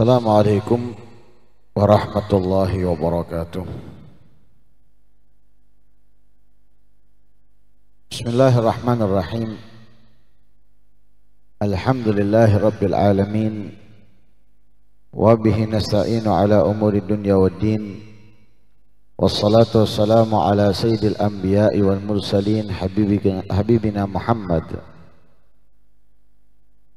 السلام عليكم ورحمة الله وبركاته بسم الله الرحمن الرحيم الحمد لله رب العالمين وبه نستعين على أمور الدنيا والدين والصلاة والسلام على سيد الأنبياء والمرسلين حبيبنا محمد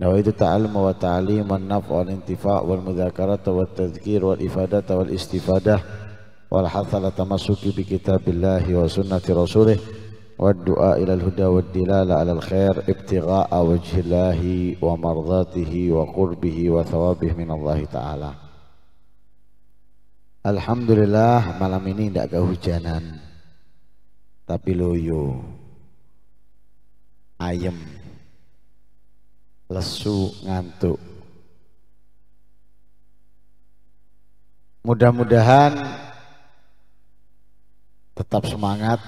نويت التعلم والتعليم والنفع والانتفاع والمذاكرة والتذكير والإفادة والاستفادة والحث على التمسك بكتاب الله وسنة رسوله والدعاء إلى الهدى والدلالة على الخير ابتغاء وجه الله ومرضاته وقربه وثوابه من الله تعالى الحمد لله malam ini tidak kehujanan tapi loyo ayem lesu ngantuk. Mudah-mudahan tetap semangat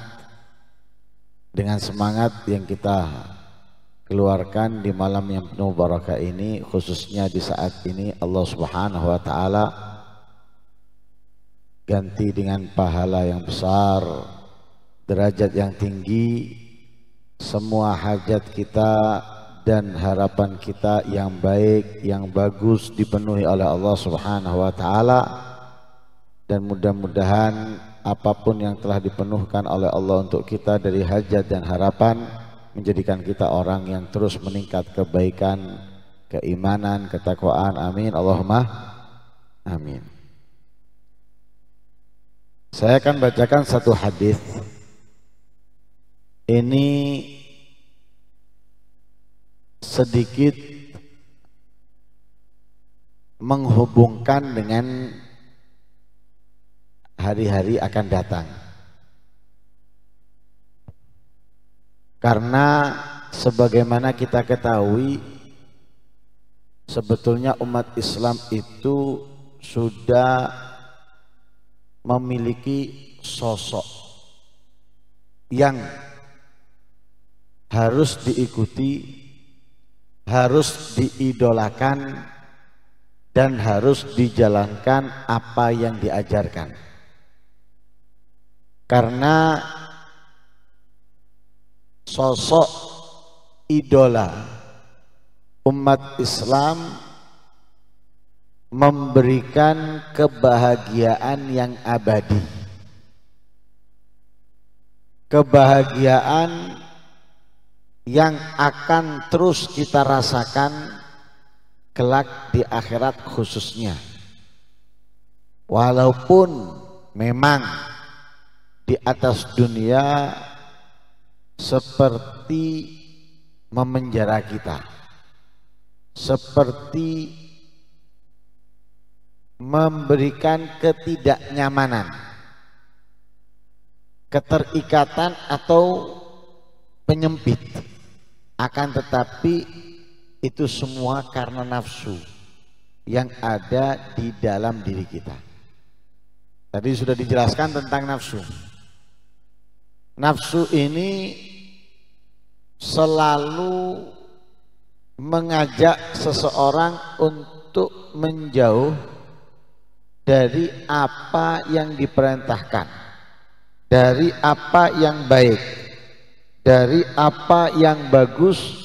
dengan semangat yang kita keluarkan di malam yang penuh barakah ini khususnya di saat ini Allah Subhanahu wa taala ganti dengan pahala yang besar derajat yang tinggi semua hajat kita dan harapan kita yang baik, yang bagus dipenuhi oleh Allah Subhanahu wa taala dan mudah-mudahan apapun yang telah dipenuhkan oleh Allah untuk kita dari hajat dan harapan menjadikan kita orang yang terus meningkat kebaikan, keimanan, ketakwaan. Amin. Allahumma amin. Saya akan bacakan satu hadis. Ini sedikit menghubungkan dengan hari-hari akan datang. Karena sebagaimana kita ketahui sebetulnya umat Islam itu sudah memiliki sosok yang harus diikuti harus diidolakan dan harus dijalankan apa yang diajarkan. Karena sosok idola umat Islam memberikan kebahagiaan yang abadi. Kebahagiaan yang akan terus kita rasakan kelak di akhirat khususnya. Walaupun memang di atas dunia seperti memenjara kita. Seperti memberikan ketidaknyamanan, keterikatan atau penyempit akan tetapi itu semua karena nafsu yang ada di dalam diri kita. Tadi sudah dijelaskan tentang nafsu. Nafsu ini selalu mengajak seseorang untuk menjauh dari apa yang diperintahkan, dari apa yang baik, dari apa yang bagus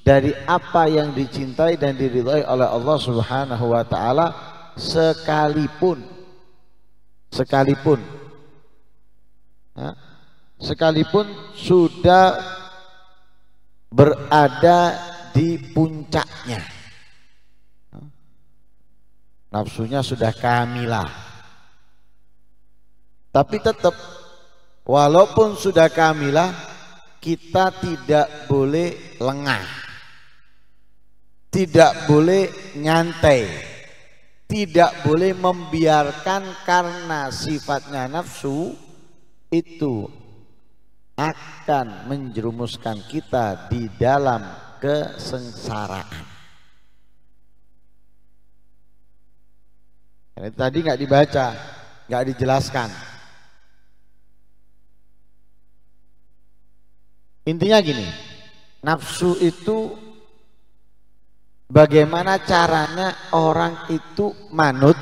dari apa yang dicintai dan diridhai oleh Allah Subhanahu wa taala sekalipun sekalipun nah, sekalipun sudah berada di puncaknya nafsunya sudah kamilah tapi tetap walaupun sudah kamilah kita tidak boleh lengah, tidak boleh nyantai, tidak boleh membiarkan karena sifatnya nafsu itu akan menjerumuskan kita di dalam kesengsaraan. Ini tadi nggak dibaca, nggak dijelaskan. Intinya gini, nafsu itu bagaimana caranya orang itu manut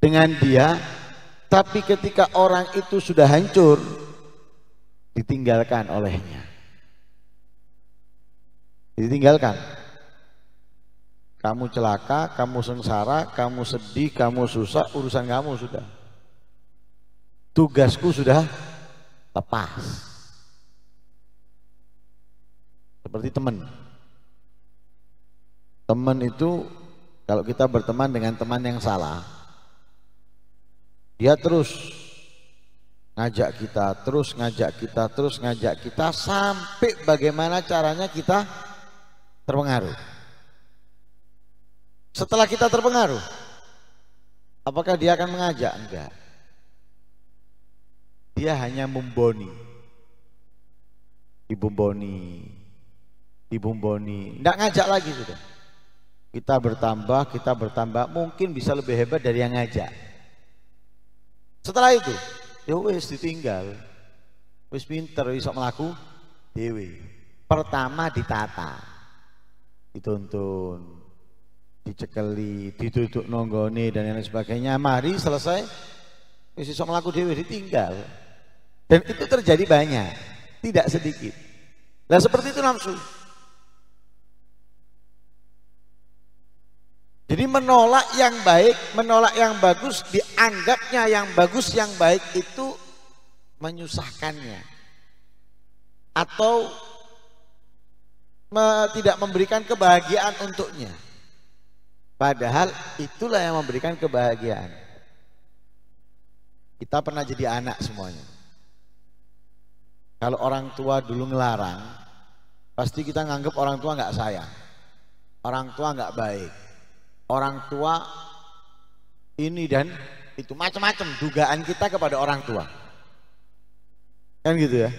dengan dia, tapi ketika orang itu sudah hancur, ditinggalkan olehnya. Ditinggalkan. Kamu celaka, kamu sengsara, kamu sedih, kamu susah, urusan kamu sudah. Tugasku sudah lepas seperti teman. Teman itu kalau kita berteman dengan teman yang salah, dia terus ngajak kita, terus ngajak kita, terus ngajak kita sampai bagaimana caranya kita terpengaruh. Setelah kita terpengaruh, apakah dia akan mengajak? Enggak. Dia hanya memboni. Ibu Boni, di bumboni Tidak ngajak lagi sudah. Kita bertambah, kita bertambah, mungkin bisa lebih hebat dari yang ngajak. Setelah itu, dewi ya wis ditinggal. Wis pinter iso melaku dewi. Pertama ditata. Dituntun, dicekeli, ditutup nonggone dan lain sebagainya. Mari selesai wis iso melaku dewi ditinggal. Dan itu terjadi banyak, tidak sedikit. Nah seperti itu langsung. Jadi menolak yang baik, menolak yang bagus, dianggapnya yang bagus, yang baik itu menyusahkannya. Atau me tidak memberikan kebahagiaan untuknya. Padahal itulah yang memberikan kebahagiaan. Kita pernah jadi anak semuanya. Kalau orang tua dulu ngelarang, pasti kita nganggap orang tua nggak sayang. Orang tua nggak baik orang tua ini dan itu macam-macam dugaan kita kepada orang tua kan gitu ya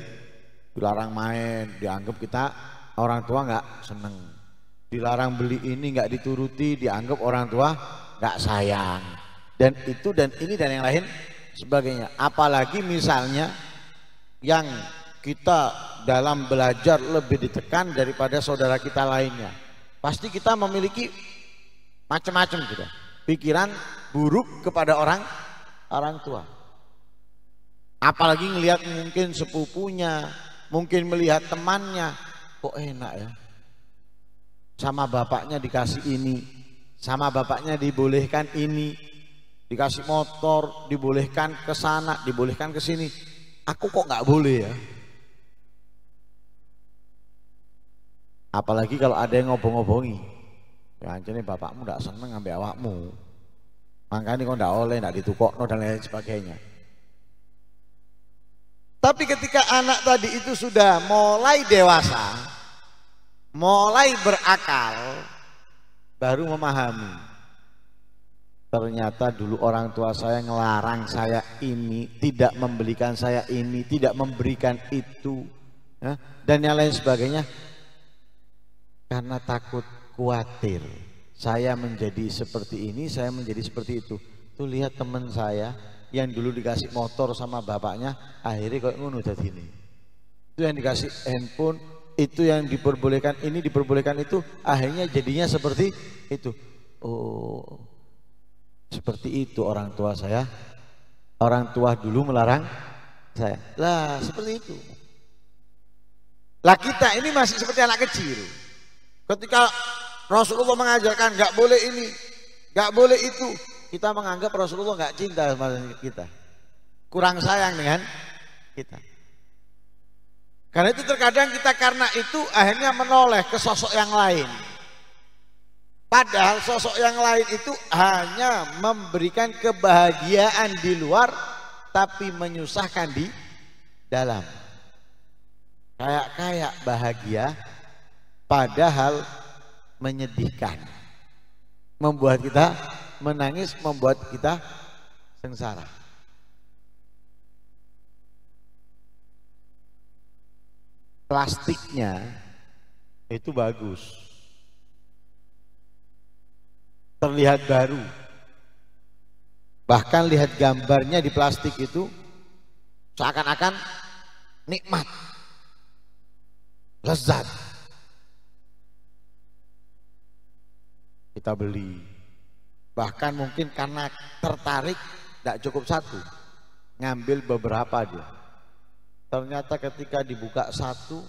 dilarang main dianggap kita orang tua nggak seneng dilarang beli ini nggak dituruti dianggap orang tua nggak sayang dan itu dan ini dan yang lain sebagainya apalagi misalnya yang kita dalam belajar lebih ditekan daripada saudara kita lainnya pasti kita memiliki macam-macam gitu. pikiran buruk kepada orang orang tua apalagi ngelihat mungkin sepupunya mungkin melihat temannya kok enak ya sama bapaknya dikasih ini sama bapaknya dibolehkan ini dikasih motor dibolehkan ke sana dibolehkan ke sini aku kok nggak boleh ya apalagi kalau ada yang ngobong-ngobongi Ya bapakmu ndak seneng ambek awakmu. Makanya kau ndak oleh ndak ditukokno dan lain sebagainya. Tapi ketika anak tadi itu sudah mulai dewasa, mulai berakal, baru memahami. Ternyata dulu orang tua saya ngelarang saya ini, tidak membelikan saya ini, tidak memberikan itu, ya, dan yang lain sebagainya. Karena takut khawatir saya menjadi seperti ini saya menjadi seperti itu tuh lihat teman saya yang dulu dikasih motor sama bapaknya akhirnya kok ngunu jadi ini itu yang dikasih handphone itu yang diperbolehkan ini diperbolehkan itu akhirnya jadinya seperti itu oh seperti itu orang tua saya orang tua dulu melarang saya lah seperti itu lah kita ini masih seperti anak kecil ketika Rasulullah mengajarkan nggak boleh ini, nggak boleh itu. Kita menganggap Rasulullah nggak cinta sama kita, kurang sayang dengan kita. Karena itu terkadang kita karena itu akhirnya menoleh ke sosok yang lain. Padahal sosok yang lain itu hanya memberikan kebahagiaan di luar tapi menyusahkan di dalam. Kayak-kayak bahagia padahal menyedihkan membuat kita menangis membuat kita sengsara plastiknya itu bagus terlihat baru bahkan lihat gambarnya di plastik itu seakan-akan nikmat lezat kita beli bahkan mungkin karena tertarik tidak cukup satu ngambil beberapa dia ternyata ketika dibuka satu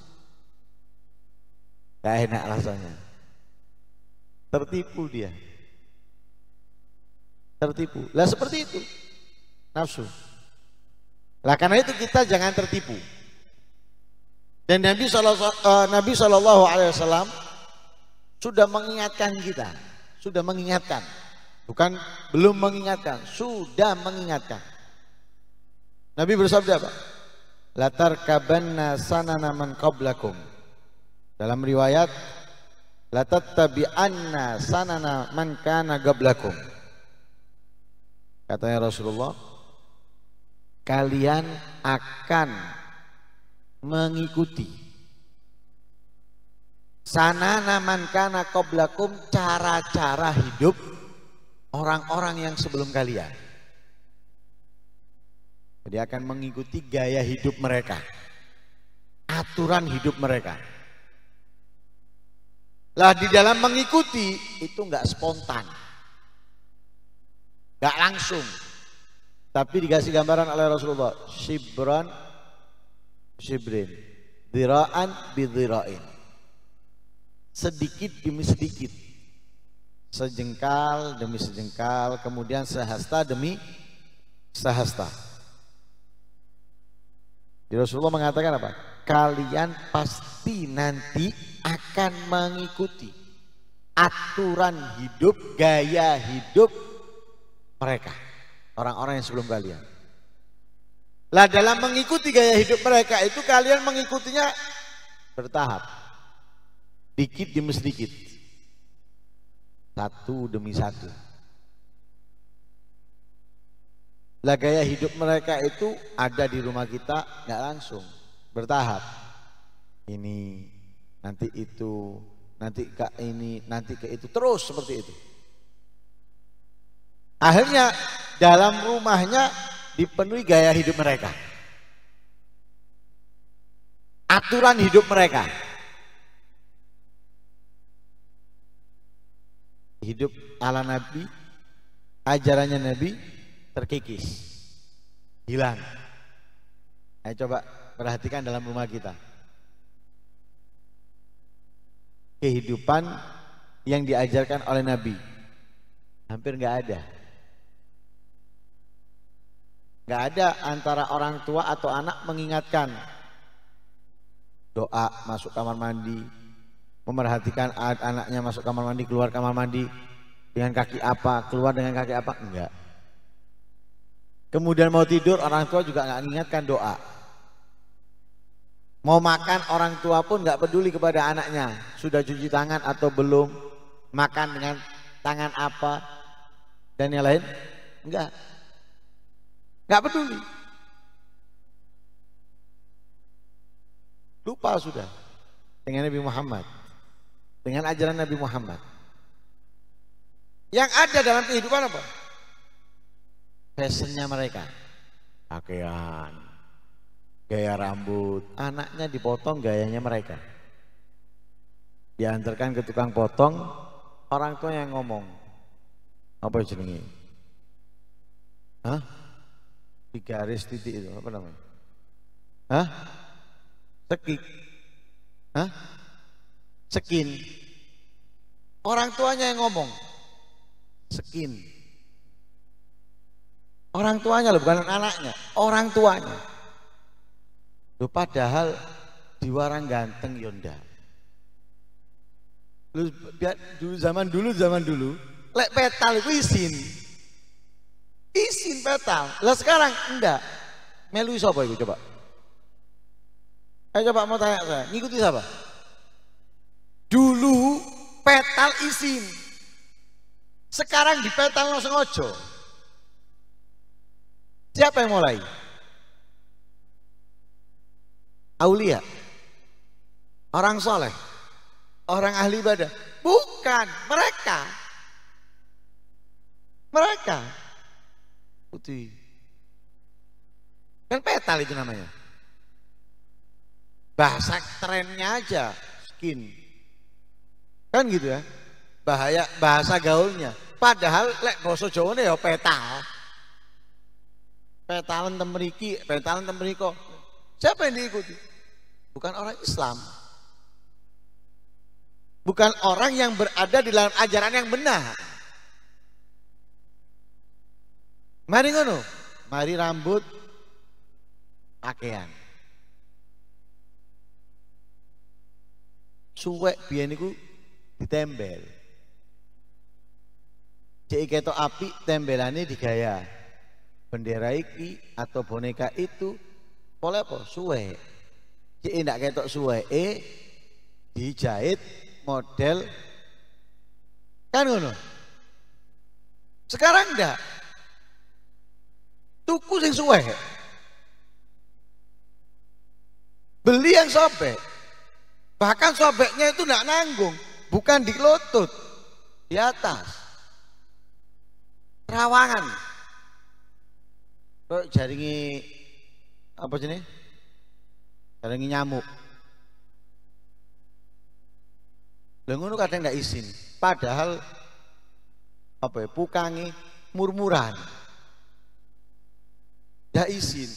gak enak rasanya tertipu dia tertipu lah seperti itu nafsu lah karena itu kita jangan tertipu dan Nabi Shallallahu eh, Alaihi Wasallam sudah mengingatkan kita sudah mengingatkan. Bukan belum mengingatkan, sudah mengingatkan. Nabi bersabda apa? Latar kabanna sanana man qablakum. Dalam riwayat latar sanana man kana qablakum. Katanya Rasulullah, kalian akan mengikuti Sana naman kana koblakum cara-cara hidup orang-orang yang sebelum kalian. Jadi akan mengikuti gaya hidup mereka. Aturan hidup mereka. Lah di dalam mengikuti itu nggak spontan. nggak langsung. Tapi dikasih gambaran oleh Rasulullah. Shibran, shibrin. Dira'an bidira'in sedikit demi sedikit sejengkal demi sejengkal kemudian sehasta demi sehasta Jadi Rasulullah mengatakan apa kalian pasti nanti akan mengikuti aturan hidup gaya hidup mereka orang-orang yang sebelum kalian lah dalam mengikuti gaya hidup mereka itu kalian mengikutinya bertahap dikit demi sedikit satu demi satu lah gaya hidup mereka itu ada di rumah kita nggak langsung bertahap ini nanti itu nanti ke ini nanti ke itu terus seperti itu akhirnya dalam rumahnya dipenuhi gaya hidup mereka aturan hidup mereka hidup ala Nabi, ajarannya Nabi terkikis, hilang. Ayo coba perhatikan dalam rumah kita. Kehidupan yang diajarkan oleh Nabi hampir nggak ada. Nggak ada antara orang tua atau anak mengingatkan doa masuk kamar mandi, memperhatikan anaknya masuk kamar mandi, keluar kamar mandi dengan kaki apa, keluar dengan kaki apa? Enggak. Kemudian mau tidur orang tua juga nggak niatkan doa. Mau makan orang tua pun nggak peduli kepada anaknya sudah cuci tangan atau belum, makan dengan tangan apa dan yang lain enggak. nggak peduli. Lupa sudah dengan Nabi Muhammad dengan ajaran Nabi Muhammad. Yang ada dalam kehidupan apa? Fashionnya mereka, pakaian, gaya rambut, anaknya dipotong gayanya mereka. Diantarkan ke tukang potong, orang tua yang ngomong, apa jenenge? Hah? Di garis titik itu apa namanya? Hah? Sekik. Hah? Sekin. Orang tuanya yang ngomong. Sekin. Orang tuanya loh, bukan anaknya. Orang tuanya. Loh, padahal diwarang ganteng Yonda. Ya Lu dulu zaman dulu zaman dulu, lek petal itu izin. Izin petal. Lah sekarang enggak. Melu sapa itu coba? Ayo eh, coba mau tanya saya, ngikuti siapa? Dulu petal isin sekarang di petal langsung ojo siapa yang mulai Aulia orang soleh orang ahli ibadah bukan mereka mereka putih kan petal itu namanya bahasa trennya aja skin Kan gitu ya. Bahaya bahasa gaulnya. Padahal lek basa Jawane ya petal. Petalan temeriki, petalan temeriko. Siapa yang diikuti? Bukan orang Islam. Bukan orang yang berada di dalam ajaran yang benar. Mari ngono, mari rambut pakaian. Suwek biyen iku ditembel Jadi ketok api tembelannya digaya bendera iki atau boneka itu boleh apa suwe Jadi tidak ketok suwe e dijahit model kan ngono sekarang enggak, tuku sing suwe beli yang sobek bahkan sobeknya itu tidak nanggung bukan di lutut, di atas. Rawangan. Kok jaringi apa sini? Jaringi nyamuk. Lah kadang tidak izin. Padahal apa ya, pukangi murmuran. tidak izin.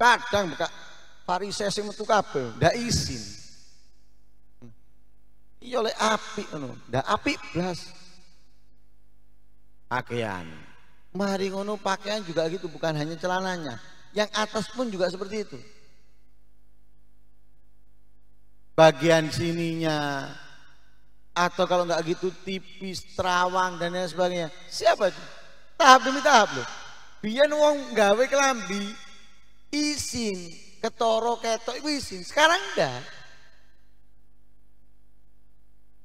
Kadang buka Farisesi metu kabel tidak izin iya oleh api ngono ndak api blas pakaian mari ngono pakaian juga gitu bukan hanya celananya yang atas pun juga seperti itu bagian sininya atau kalau nggak gitu tipis terawang dan lain sebagainya siapa itu tahap demi tahap loh biar wong gawe kelambi isin ketoro ketok itu isin sekarang enggak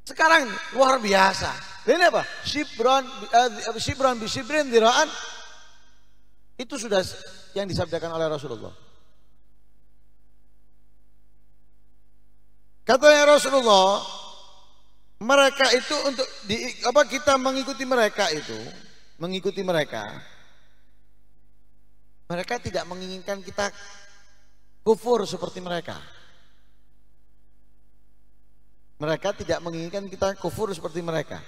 sekarang luar biasa. Ini apa? Sibron uh, eh, sibron bisibrin diraan itu sudah yang disabdakan oleh Rasulullah. Katanya Rasulullah, mereka itu untuk di, apa kita mengikuti mereka itu, mengikuti mereka. Mereka tidak menginginkan kita kufur seperti mereka. Mereka tidak menginginkan kita kufur seperti mereka.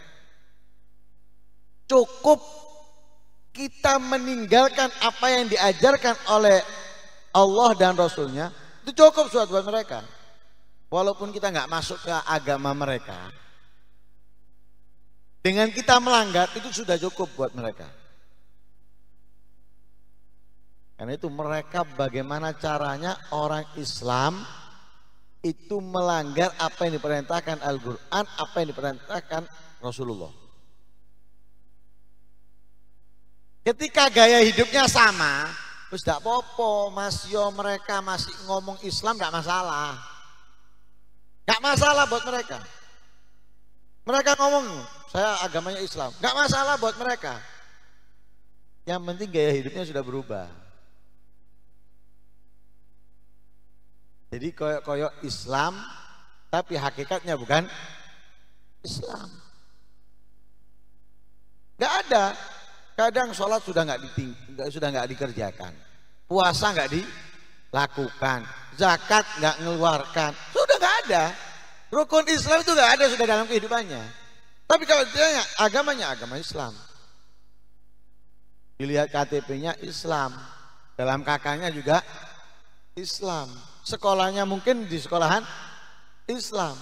Cukup kita meninggalkan apa yang diajarkan oleh Allah dan Rasulnya itu cukup suatu buat mereka. Walaupun kita nggak masuk ke agama mereka, dengan kita melanggar itu sudah cukup buat mereka. Karena itu mereka bagaimana caranya orang Islam itu melanggar apa yang diperintahkan Al-Quran, apa yang diperintahkan Rasulullah. Ketika gaya hidupnya sama, terus tidak popo, mas yo mereka masih ngomong Islam tidak masalah. Tidak masalah buat mereka. Mereka ngomong, saya agamanya Islam. Tidak masalah buat mereka. Yang penting gaya hidupnya sudah berubah. Jadi koyok-koyok Islam tapi hakikatnya bukan Islam. Gak ada. Kadang sholat sudah nggak diting, sudah nggak dikerjakan, puasa nggak dilakukan, zakat nggak ngeluarkan, sudah nggak ada. Rukun Islam itu nggak ada sudah dalam kehidupannya. Tapi kalau ditanya agamanya agama Islam. Dilihat KTP-nya Islam, dalam kakaknya juga Islam sekolahnya mungkin di sekolahan Islam,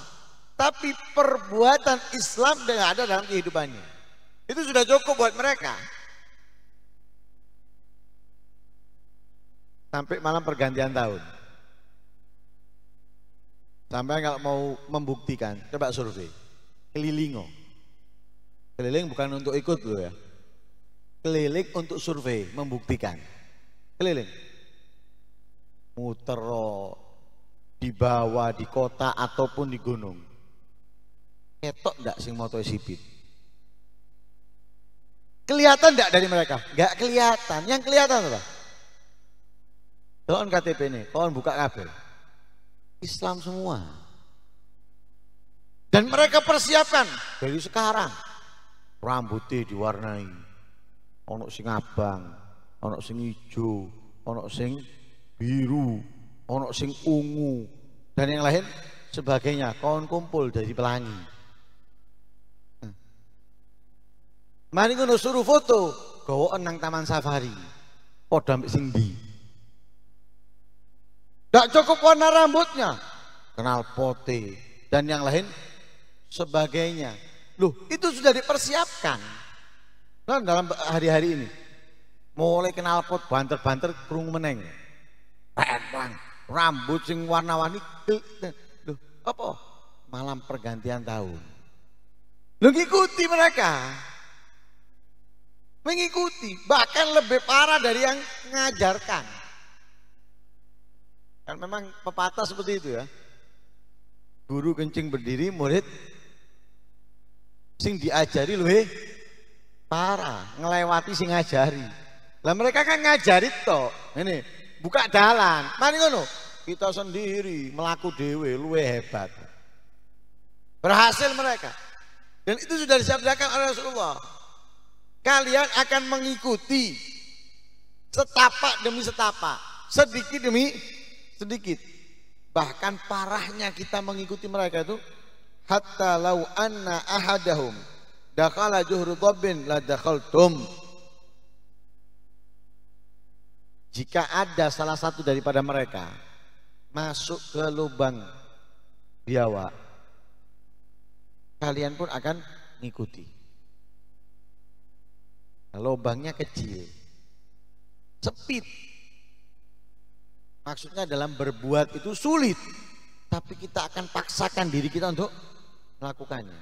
tapi perbuatan Islam yang ada dalam kehidupannya. Itu sudah cukup buat mereka. Sampai malam pergantian tahun. Sampai nggak mau membuktikan, coba survei. Kelilingo. Oh. Keliling bukan untuk ikut dulu ya. Keliling untuk survei, membuktikan. Keliling muter di bawah di kota ataupun di gunung ketok ndak sing moto sipit kelihatan ndak dari mereka nggak kelihatan yang kelihatan apa Tuhan KTP ini kawan buka kabel Islam semua dan mereka persiapkan dari sekarang rambutnya diwarnai Onok sing abang onok sing hijau, onok sing biru, ono sing ungu dan yang lain sebagainya. Kawan kumpul dari pelangi. Hmm. Mari ngono suruh foto, kau enang taman safari. Padha sing ndi? Dak cukup warna rambutnya, kenal pote dan yang lain sebagainya. Loh, itu sudah dipersiapkan. Dan nah, dalam hari-hari ini mulai kenal pot banter-banter kerung meneng petang rambut sing warna-warni loh apa malam pergantian tahun lu ngikuti mereka mengikuti bahkan lebih parah dari yang ngajarkan kan memang pepatah seperti itu ya guru kencing berdiri murid sing diajari eh parah ngelewati sing ngajari lah mereka kan ngajari toh ini buka jalan, mari ngono kita sendiri melaku dewe luwe hebat berhasil mereka dan itu sudah disiapkan oleh Rasulullah kalian akan mengikuti setapak demi setapak sedikit demi sedikit bahkan parahnya kita mengikuti mereka itu hatta lau anna ahadahum dakhala juhru dhabbin la dakhaltum Jika ada salah satu daripada mereka masuk ke lubang biawak, kalian pun akan mengikuti. Nah, lubangnya kecil, sempit. Maksudnya dalam berbuat itu sulit, tapi kita akan paksakan diri kita untuk melakukannya.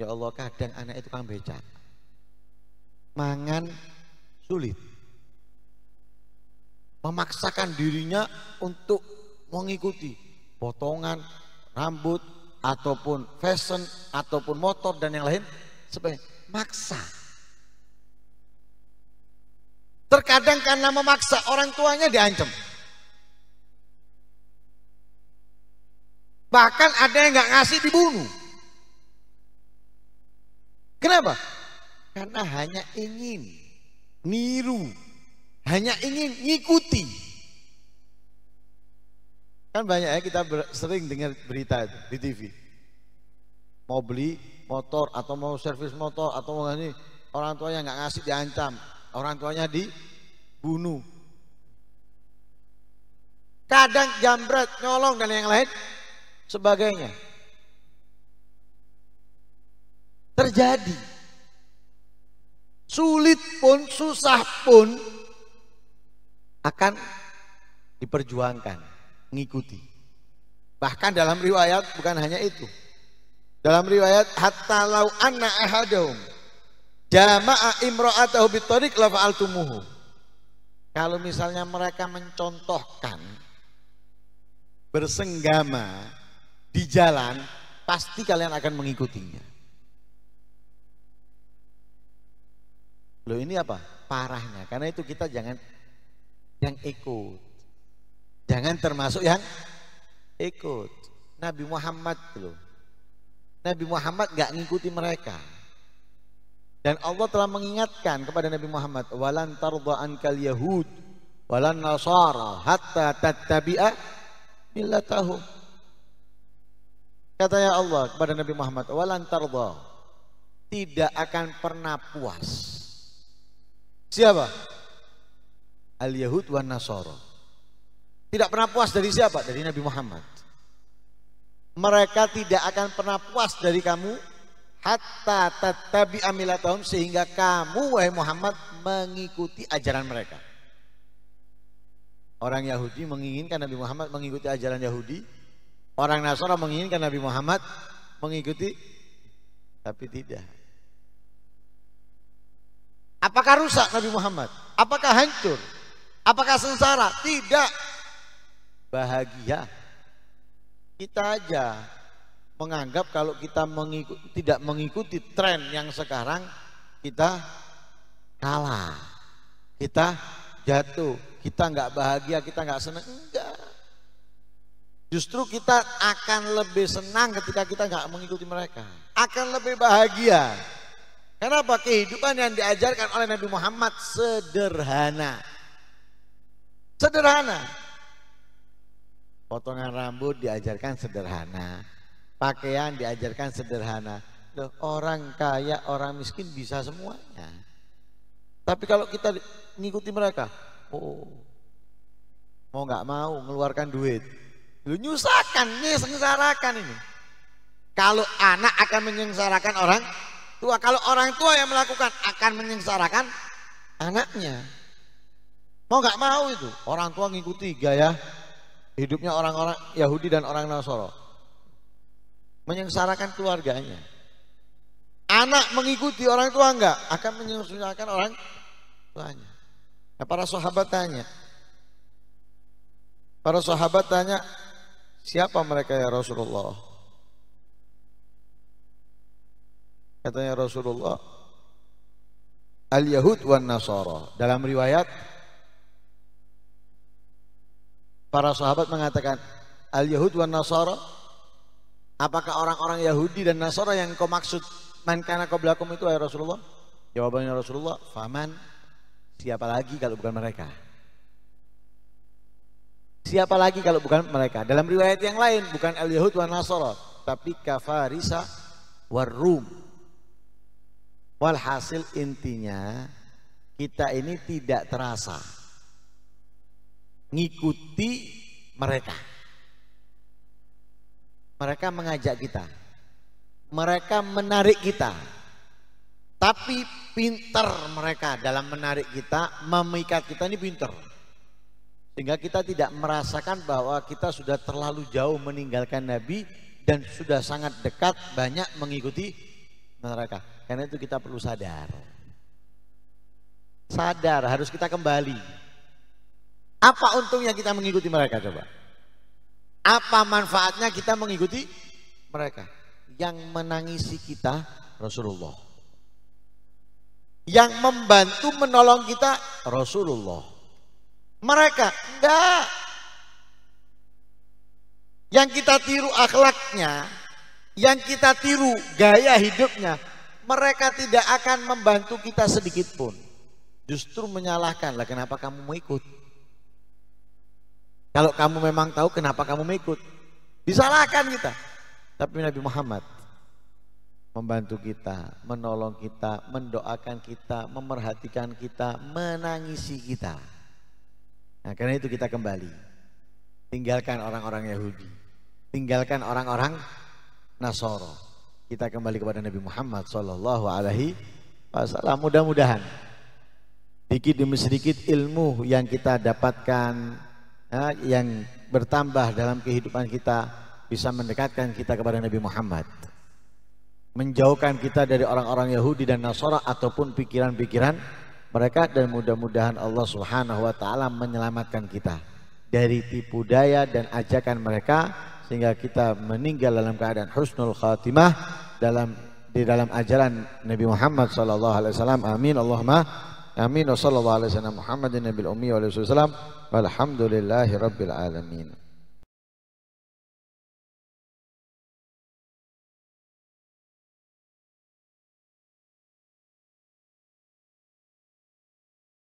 Ya Allah, kadang anak itu kan becak. Mangan sulit memaksakan dirinya untuk mengikuti potongan rambut ataupun fashion ataupun motor dan yang lain sebagai maksa. Terkadang karena memaksa orang tuanya diancam. Bahkan ada yang nggak ngasih dibunuh. Kenapa? Karena hanya ingin niru hanya ingin ngikuti. Kan banyak ya kita sering dengar berita itu, di TV. Mau beli motor atau mau servis motor atau mau ini orang tuanya nggak ngasih diancam, orang tuanya dibunuh. Kadang jambret, nyolong dan yang lain sebagainya. Terjadi. Sulit pun, susah pun, akan diperjuangkan, mengikuti. Bahkan dalam riwayat bukan hanya itu. Dalam riwayat hatta lau anna ahadum jama'a imra'atahu bitariq la fa'altumuhu. Kalau misalnya mereka mencontohkan bersenggama di jalan, pasti kalian akan mengikutinya. Loh ini apa? Parahnya. Karena itu kita jangan yang ikut. Jangan termasuk yang ikut. Nabi Muhammad loh. Nabi Muhammad gak ngikuti mereka. Dan Allah telah mengingatkan kepada Nabi Muhammad, "Walan tardha kal yahud walan nasara hatta tattabi'a millatahum." Kata ya Allah kepada Nabi Muhammad, "Walan tardha tidak akan pernah puas." Siapa? al-Yahud wan Nasoro. Tidak pernah puas dari siapa? Dari Nabi Muhammad. Mereka tidak akan pernah puas dari kamu hatta tatabi amilatahum sehingga kamu wahai Muhammad mengikuti ajaran mereka. Orang Yahudi menginginkan Nabi Muhammad mengikuti ajaran Yahudi. Orang Nasara menginginkan Nabi Muhammad mengikuti tapi tidak. Apakah rusak Nabi Muhammad? Apakah hancur? Apakah sengsara? Tidak. Bahagia. Kita aja menganggap kalau kita mengikuti, tidak mengikuti tren yang sekarang kita kalah. Kita jatuh, kita nggak bahagia, kita nggak senang. Enggak. Justru kita akan lebih senang ketika kita nggak mengikuti mereka. Akan lebih bahagia. Kenapa kehidupan yang diajarkan oleh Nabi Muhammad sederhana Sederhana. Potongan rambut diajarkan sederhana. Pakaian diajarkan sederhana. Loh, orang kaya, orang miskin bisa semuanya. Tapi kalau kita ngikuti mereka, oh, mau nggak mau mengeluarkan duit. Lu nyusahkan, nyengsarakan ini. Kalau anak akan menyengsarakan orang tua, kalau orang tua yang melakukan akan menyengsarakan anaknya. Mau nggak mau itu orang tua ngikuti gaya hidupnya orang-orang Yahudi dan orang Nasoro. Menyengsarakan keluarganya. Anak mengikuti orang tua enggak akan menyengsarakan orang tuanya. Nah, para sahabat tanya. Para sahabat tanya, siapa mereka ya Rasulullah? Katanya Rasulullah, al-Yahud wan Nasara. Dalam riwayat para sahabat mengatakan al Yahud wa Nasara apakah orang-orang Yahudi dan Nasara yang kau maksud man kana qablakum itu ya Rasulullah jawabannya Rasulullah faman siapa lagi kalau bukan mereka siapa lagi kalau bukan mereka dalam riwayat yang lain bukan al Yahud wa Nasara tapi kafarisa warum Rum walhasil intinya kita ini tidak terasa ngikuti mereka. Mereka mengajak kita. Mereka menarik kita. Tapi pinter mereka dalam menarik kita, memikat kita ini pinter. Sehingga kita tidak merasakan bahwa kita sudah terlalu jauh meninggalkan Nabi dan sudah sangat dekat banyak mengikuti mereka. Karena itu kita perlu sadar. Sadar harus kita kembali. Apa untungnya kita mengikuti mereka coba? Apa manfaatnya kita mengikuti mereka? Yang menangisi kita Rasulullah. Yang membantu menolong kita Rasulullah. Mereka enggak. Yang kita tiru akhlaknya, yang kita tiru gaya hidupnya, mereka tidak akan membantu kita sedikit pun. Justru menyalahkan, lah kenapa kamu mau ikut? Kalau kamu memang tahu kenapa kamu mengikut. Disalahkan kita. Tapi Nabi Muhammad membantu kita, menolong kita, mendoakan kita, memerhatikan kita, menangisi kita. Nah, karena itu kita kembali. Tinggalkan orang-orang Yahudi. Tinggalkan orang-orang Nasoro. Kita kembali kepada Nabi Muhammad Sallallahu alaihi wasallam. Mudah-mudahan sedikit demi sedikit ilmu yang kita dapatkan yang bertambah dalam kehidupan kita bisa mendekatkan kita kepada Nabi Muhammad menjauhkan kita dari orang-orang Yahudi dan Nasara ataupun pikiran-pikiran mereka dan mudah-mudahan Allah Subhanahu wa taala menyelamatkan kita dari tipu daya dan ajakan mereka sehingga kita meninggal dalam keadaan husnul khatimah dalam di dalam ajaran Nabi Muhammad sallallahu alaihi wasallam amin Allahumma آمين وصلى الله على سيدنا محمد النبي الأمي عليه الصلاة وسلم والحمد لله رب العالمين